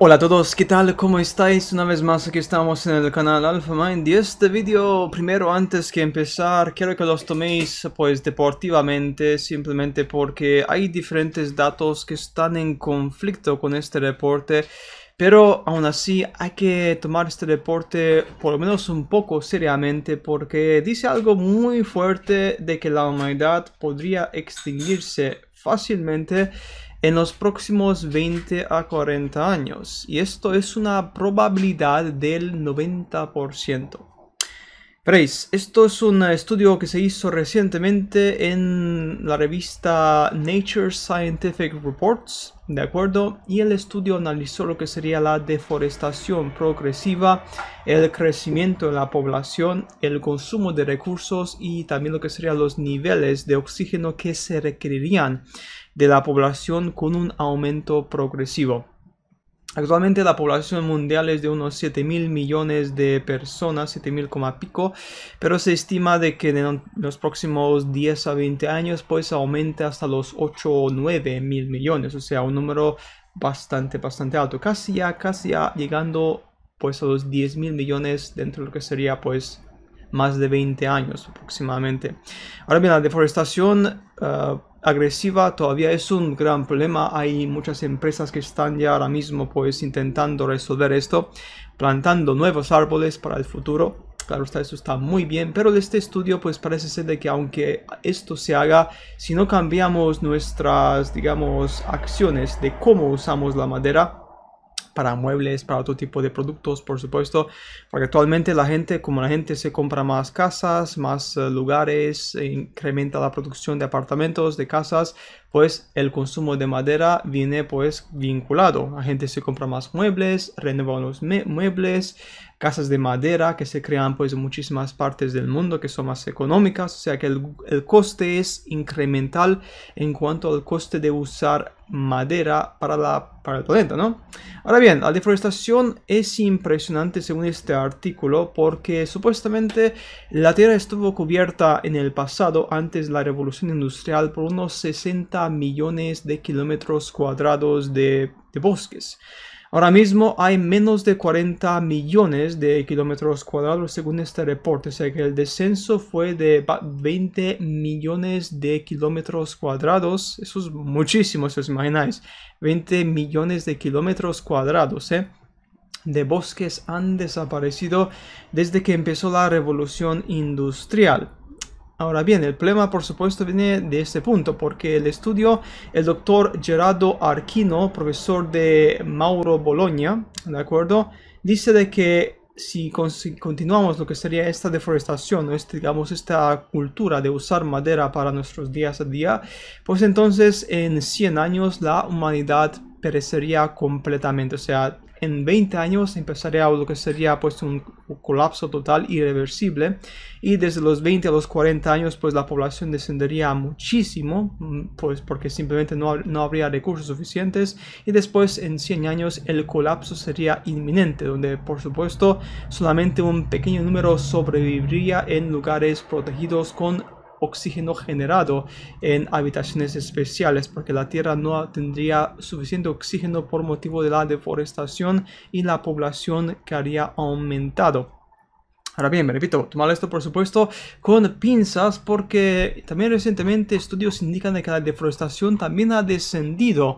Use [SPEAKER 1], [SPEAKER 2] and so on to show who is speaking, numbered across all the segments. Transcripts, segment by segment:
[SPEAKER 1] Hola a todos, ¿qué tal? ¿Cómo estáis? Una vez más aquí estamos en el canal AlphaMind y este vídeo primero antes que empezar quiero que los toméis pues deportivamente simplemente porque hay diferentes datos que están en conflicto con este reporte pero aún así hay que tomar este deporte por lo menos un poco seriamente porque dice algo muy fuerte de que la humanidad podría extinguirse fácilmente en los próximos 20 a 40 años, y esto es una probabilidad del 90%. Veréis, esto es un estudio que se hizo recientemente en la revista Nature Scientific Reports ¿De acuerdo? Y el estudio analizó lo que sería la deforestación progresiva, el crecimiento de la población, el consumo de recursos y también lo que serían los niveles de oxígeno que se requerirían de la población con un aumento progresivo. Actualmente la población mundial es de unos 7 mil millones de personas, 7 mil coma pico, pero se estima de que en los próximos 10 a 20 años pues aumente hasta los 8 o 9 mil millones, o sea, un número bastante, bastante alto, casi ya, casi ya llegando pues a los 10 mil millones dentro de lo que sería pues más de 20 años aproximadamente. Ahora bien, la deforestación ah, agresiva todavía es un gran problema. Hay muchas empresas que están ya ahora mismo pues intentando resolver esto, plantando nuevos árboles para el futuro. Claro está, eso está muy bien, pero de este estudio pues parece ser de que aunque esto se haga, si no cambiamos nuestras, digamos, acciones de cómo usamos la madera, para muebles, para otro tipo de productos, por supuesto, porque actualmente la gente, como la gente se compra más casas, más eh, lugares, e incrementa la producción de apartamentos, de casas, pues el consumo de madera viene pues vinculado. La gente se compra más muebles, renueva los muebles, casas de madera que se crean pues en muchísimas partes del mundo que son más económicas, o sea que el, coste es incremental en cuanto al coste de usar madera para, la, para el planeta, ¿no? Ahora bien, la deforestación es impresionante según este artículo porque supuestamente la Tierra estuvo cubierta en el pasado antes de la revolución industrial por unos 60 millones de kilómetros cuadrados de, bosques. Ahora mismo hay menos de 40 millones de kilómetros cuadrados según este reporte, o sea que el descenso fue de 20 millones de kilómetros cuadrados, eso es muchísimo si os imagináis, 20 millones de kilómetros cuadrados, ¿eh? de bosques han desaparecido desde que empezó la revolución industrial. Ahora bien, el problema por supuesto viene de este punto, porque el estudio, el doctor Gerardo Arquino, profesor de Mauro Bologna, ¿de acuerdo? Dice de que si continuamos lo que sería esta deforestación, o este, digamos esta cultura de usar madera para nuestros días a día, pues entonces en 100 años la humanidad perecería completamente, o sea, en 20 años empezaría lo que sería pues un colapso total irreversible y desde los 20 a los 40 años pues la población descendería muchísimo mm, pues porque simplemente no, no habría recursos suficientes y después en 100 años el colapso sería inminente donde por supuesto solamente un pequeño número sobreviviría en lugares protegidos con oxígeno generado en habitaciones especiales porque la Tierra no tendría suficiente oxígeno por motivo de la deforestación y la población que haría aumentado. Ahora bien, me repito, tomar esto por supuesto con pinzas porque también recientemente estudios indican que la deforestación también ha descendido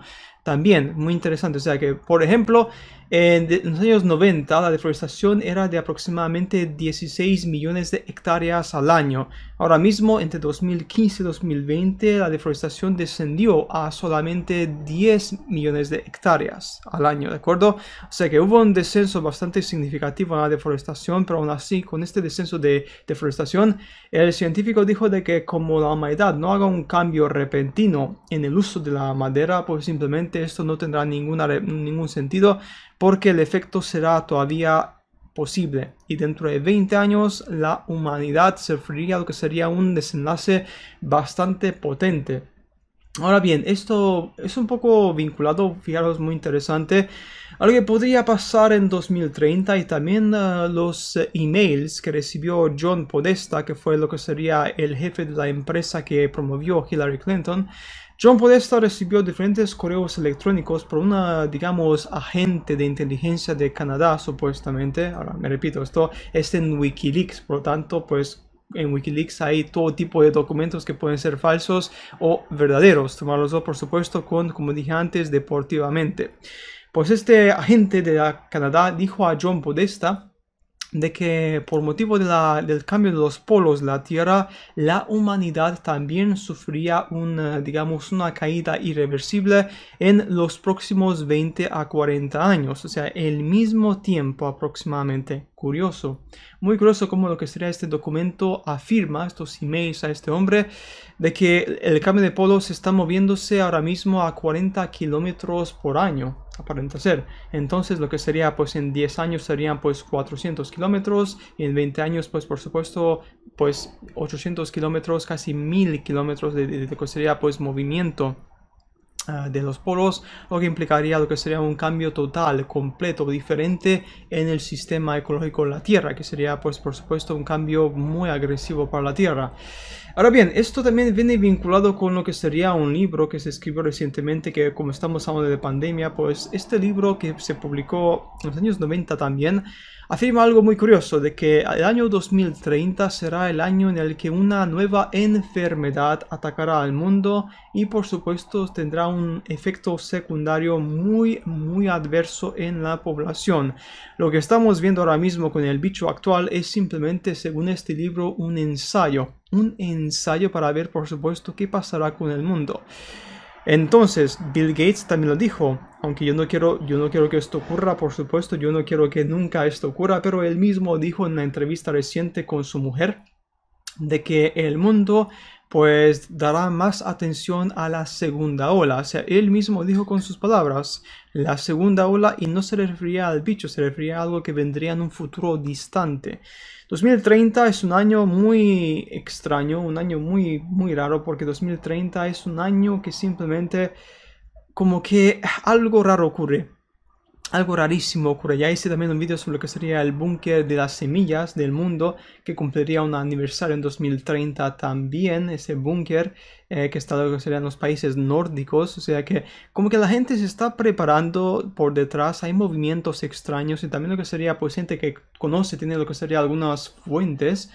[SPEAKER 1] también muy interesante. O sea que, por ejemplo, en, los años 90 la deforestación era de aproximadamente 16 millones de hectáreas al año. Ahora mismo, entre 2015 y 2020, la deforestación descendió a solamente 10 millones de hectáreas al año, ¿de acuerdo? O sea que hubo un descenso bastante significativo en la deforestación, pero aún así, con este descenso de deforestación, el científico dijo de que como la humanidad no haga un cambio repentino en el uso de la madera, pues simplemente esto no tendrá ningún sentido porque el efecto será todavía posible y dentro de 20 años la humanidad se lo que sería un desenlace bastante potente. Ahora bien, esto es un poco vinculado, fijaros, muy interesante algo que podría pasar en 2030 y también eh, los eh, emails que recibió John Podesta, que fue lo que sería el jefe de la empresa que promovió Hillary Clinton. John Podesta recibió diferentes correos electrónicos por una, digamos, agente de inteligencia de Canadá, supuestamente. Ahora, me repito, esto es en Wikileaks, por lo tanto, pues en Wikileaks hay todo tipo de documentos que pueden ser falsos o verdaderos, tomarlos por supuesto con, como dije antes, deportivamente. Pues este agente de Canadá dijo a John Podesta de que por motivo del cambio de los polos, la Tierra, la humanidad también sufría un, eh, digamos, una caída irreversible en los próximos 20 a 40 años, o sea, el mismo tiempo aproximadamente. Curioso, muy curioso como lo que sería este documento afirma, estos emails a este hombre, de que el cambio de polos está moviéndose ahora mismo a 40 kilómetros por año aparenta ser. Entonces lo que sería pues en 10 años serían pues 400 kilómetros y en 20 años pues por supuesto pues 800 kilómetros, casi 1000 kilómetros de, de, que sería pues movimiento ah, de los polos, lo que implicaría lo que sería un cambio total, completo, diferente en el sistema ecológico de la Tierra, que sería pues por supuesto un cambio muy agresivo para la Tierra. Ahora bien, esto también viene vinculado con lo que sería un libro que se escribió recientemente, que como estamos hablando de pandemia, pues este libro que se publicó en los años 90 también, afirma algo muy curioso, de que el año 2030 será el año en el que una nueva enfermedad atacará al mundo y por supuesto tendrá un efecto secundario muy, muy adverso en la población. Lo que estamos viendo ahora mismo con el bicho actual es simplemente, según este libro, un ensayo un ensayo para ver, por supuesto, qué pasará con el mundo. Entonces, Bill Gates también lo dijo, aunque yo no quiero, yo no quiero que esto ocurra, por supuesto, yo no quiero que nunca esto ocurra, pero él mismo dijo en una entrevista reciente con su mujer de que el mundo pues dará más atención a la segunda ola. O sea, él mismo dijo con sus palabras, la segunda ola y no se refería al bicho, se refería a algo que vendría en un futuro distante. 2030 es un año muy extraño, un año muy, muy raro, porque 2030 es un año que simplemente como que algo raro ocurre algo rarísimo ocurre. Ya hice también un vídeo sobre lo que sería el búnker de las semillas del mundo, que cumpliría un aniversario en 2030 también, ese búnker eh, que está lo serían los países nórdicos. O sea que como que la gente se está preparando por detrás, hay movimientos extraños y también lo que sería pues gente que conoce, tiene lo que sería algunas fuentes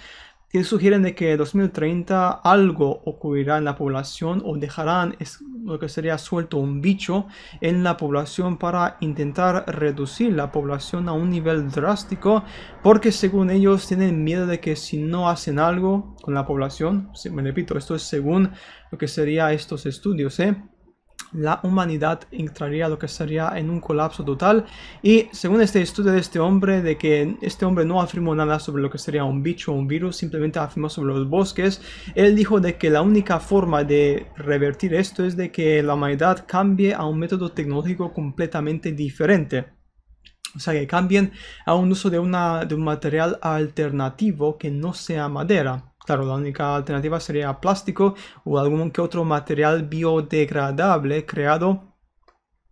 [SPEAKER 1] que sugieren de que 2030 algo ocurrirá en la población o dejarán lo que sería suelto un bicho en la población para intentar reducir la población a un nivel drástico porque según ellos tienen miedo de que si no hacen algo con la población, me repito, esto es según lo que sería estos estudios, ¿eh? la humanidad entraría lo que sería en un colapso total y según este estudio de este hombre de que este hombre no afirmó nada sobre lo que sería un bicho o un virus simplemente afirmó sobre los bosques él dijo de que la única forma de revertir esto es de que la humanidad cambie a un método tecnológico completamente diferente o sea que cambien a un uso de, una, de un material alternativo que no sea madera Claro, la única alternativa sería plástico o algún que otro material biodegradable creado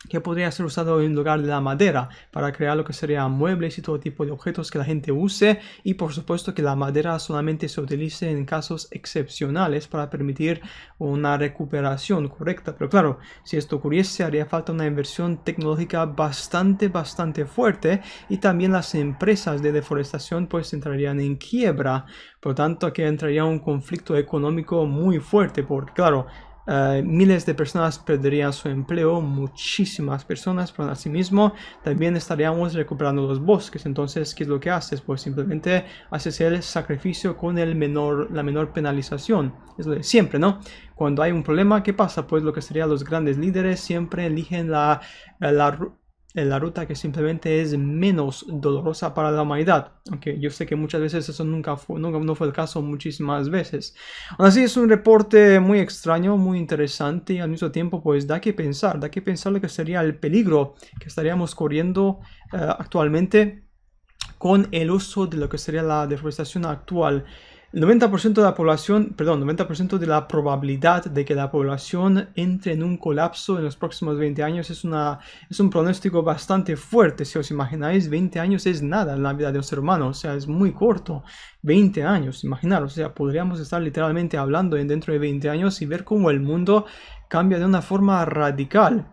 [SPEAKER 1] que podría ser usado en lugar de la madera para crear lo que serían muebles y todo tipo de objetos que la gente use y por supuesto que la madera solamente se utilice en casos excepcionales para permitir una recuperación correcta pero claro si esto ocurriese haría falta una inversión tecnológica bastante bastante fuerte y también las empresas de deforestación pues entrarían en quiebra por lo tanto que entraría un conflicto económico muy fuerte porque claro eh, miles de personas perderían su empleo, muchísimas personas, pero mismo también estaríamos recuperando los bosques. Entonces, ¿qué es lo que haces? Pues simplemente haces el sacrificio con el menor, la menor penalización. Es lo de siempre, ¿no? Cuando hay un problema, ¿qué pasa? Pues lo que serían los grandes líderes siempre eligen la la ruta que simplemente es menos dolorosa para la humanidad. Aunque yo sé que muchas veces eso nunca, fue, nunca no fue el caso, muchísimas veces. Así es un reporte muy extraño, muy interesante y al mismo tiempo pues da que pensar, da que pensar lo que sería el peligro que estaríamos corriendo eh, actualmente con el uso de lo que sería la deforestación actual el 90% de la población, perdón, 90% de la probabilidad de que la población entre en un colapso en los próximos 20 años es, una, es un pronóstico bastante fuerte. Si os imagináis, 20 años es nada en la vida de un ser humano, o sea, es muy corto. 20 años, imaginaros, o sea, podríamos estar literalmente hablando en dentro de 20 años y ver cómo el mundo cambia de una forma radical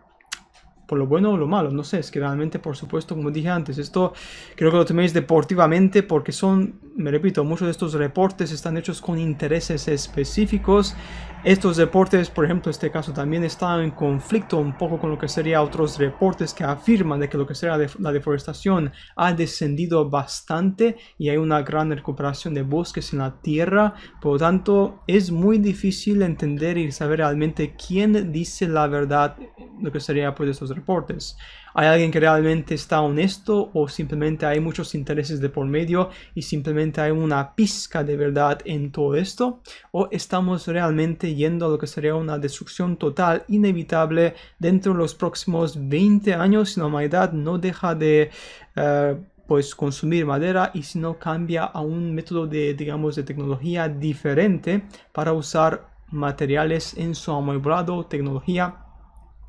[SPEAKER 1] por lo bueno o lo malo, no sé, es que realmente, por supuesto, como dije antes, esto creo que lo toméis deportivamente porque son, me repito, muchos de estos reportes están hechos con intereses específicos estos reportes, por ejemplo, este caso también está en conflicto un poco con lo que sería otros reportes que afirman de que lo que sería la deforestación ha descendido bastante y hay una gran recuperación de bosques en la tierra. Por lo tanto, es muy difícil entender y saber realmente quién dice la verdad lo que sería por pues, estos reportes. ¿Hay alguien que realmente está honesto o simplemente hay muchos intereses de por medio y simplemente hay una pizca de verdad en todo esto? ¿O estamos realmente yendo a lo que sería una destrucción total inevitable dentro de los próximos 20 años si la humanidad no deja de... Eh, pues consumir madera y si no cambia a un método de digamos de tecnología diferente para usar materiales en su amueblado tecnología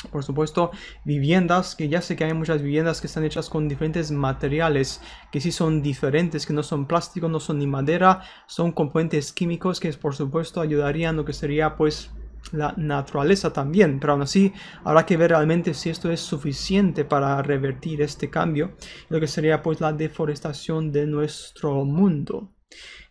[SPEAKER 1] por supuesto, viviendas, que ya sé que hay muchas viviendas que están hechas con diferentes materiales, que sí son diferentes, que no son plástico, no son ni madera, son componentes químicos que por supuesto ayudarían lo que sería pues la naturaleza también, pero aún así habrá que ver realmente si esto es suficiente para revertir este cambio, lo que sería pues la deforestación de nuestro mundo.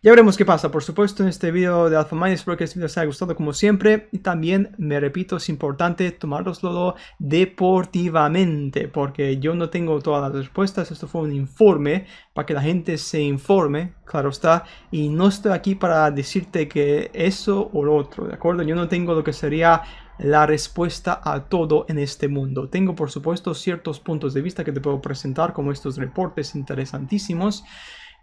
[SPEAKER 1] Ya veremos qué pasa, por supuesto, en este video de Minds, Espero que este les haya gustado como siempre. Y también, me repito, es importante todo deportivamente, porque yo no tengo todas las respuestas. Esto fue un informe para que la gente se informe, claro está. Y no estoy aquí para decirte que eso o lo otro, ¿de acuerdo? Yo no tengo lo que sería la respuesta a todo en este mundo. Tengo, por supuesto, ciertos puntos de vista que te puedo presentar, como estos reportes interesantísimos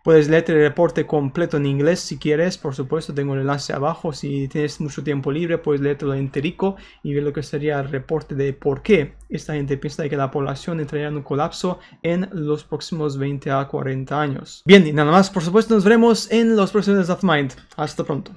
[SPEAKER 1] Puedes leer el reporte completo en inglés si quieres, por supuesto, tengo el enlace abajo. Si tienes mucho tiempo libre, puedes leerlo enterico y ver lo que sería el reporte de por qué esta gente piensa de que la población entraría en un colapso en los próximos 20 a 40 años. Bien, y nada más, por supuesto, nos veremos en los próximos Days of Mind. Hasta pronto.